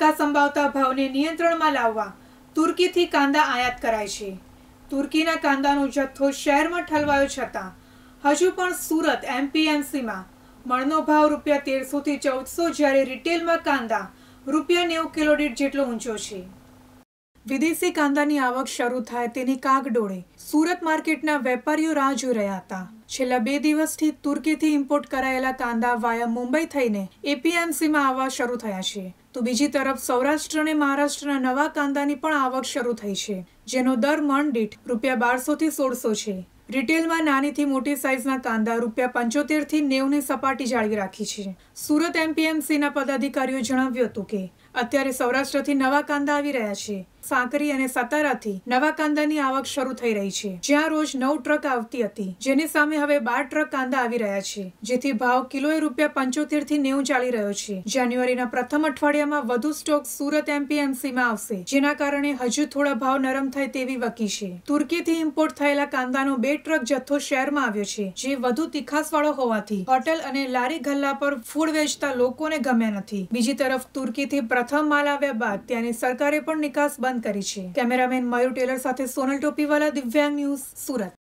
ટાંકા સંભાવતા ભાવને નિયંત્રણમાં લાવવા તુર્કીથી કાંદા આયાત કરાય છે તુર્કીના કાંદાનો જથ્થો શહેરમાં ઠલવાયો છતાં હજુ પણ સુરત એમપીએમસીમાં મણનો ભાવ રૂપિયા તેરસોથી ચૌદસો જ્યારે રિટેલમાં કાંદા રૂપિયા નેવું કિલો દીઠ જેટલો ઊંચો છે વિદેશી કાંદાની આવક શરૂ થાય તેની કાગડોળે સુરત માર્કેટના વેપારીઓ રાહ જોઈ રહ્યા હતા છેલ્લા બે દિવસથી તુર્કીથી ઇમ્પોર્ટ કરાયેલા કાંદા વાયા મુંબઈ થઈને એપીએમસીમાં આવવા શરૂ થયા છે તો બીજી તરફ સૌરાષ્ટ્ર અને મહારાષ્ટ્રના નવા કાંદાની પણ આવક શરૂ થઈ છે જેનો દર મણ દીઠ રૂપિયા બારસોથી સોળસો છે રિટેલમાં નાનીથી મોટી સાઇઝના કાંદા રૂપિયા પંચોતેરથી નેવની સપાટી જાળવી રાખી છે સુરત એમપીએમસીના પદાધિકારીઓ જણાવ્યું હતું કે અત્યારે સૌરાષ્ટ્રથી નવા કાંદા આવી રહ્યા છે સાંકરી અને સાતારાથી નવા કાંદાની આવક શરૂ થઈ રહી છે જ્યાં રોજ નવ ટ્રક આવતી હતી જેની સામે હવે બાર ટ્રક કાંદા આવી રહ્યા છે જેથી ભાવ કિલોએ રૂપિયા પંચોતેર થી નેવું ચાલી રહ્યો છે જાન્યુઆરીના પ્રથમ અઠવાડિયામાં વધુ સ્ટોક સુરત એમપીએમસીમાં આવશે જેના કારણે હજુ થોડા ભાવ નરમ થાય તેવી વકી છે તુર્કીથી ઇમ્પોર્ટ થયેલા કાંદાનો બે ટ્રક જથ્થો શહેરમાં આવ્યો છે જે વધુ તીખાસવાળો હોવાથી હોટેલ અને લારી ગલ્લા પર ફૂડ વેચતા લોકોને ગમ્યા નથી બીજી તરફ તુર્કીથી પ્રથમ માલ આવ્યા બાદ ત્યાંની સરકારે પણ નિકાસ બંધ કરી છે કેમેરામેન મયુર ટેલર સાથે સોનલ ટોપીવાલા દિવ્યાંગ ન્યૂઝ સુરત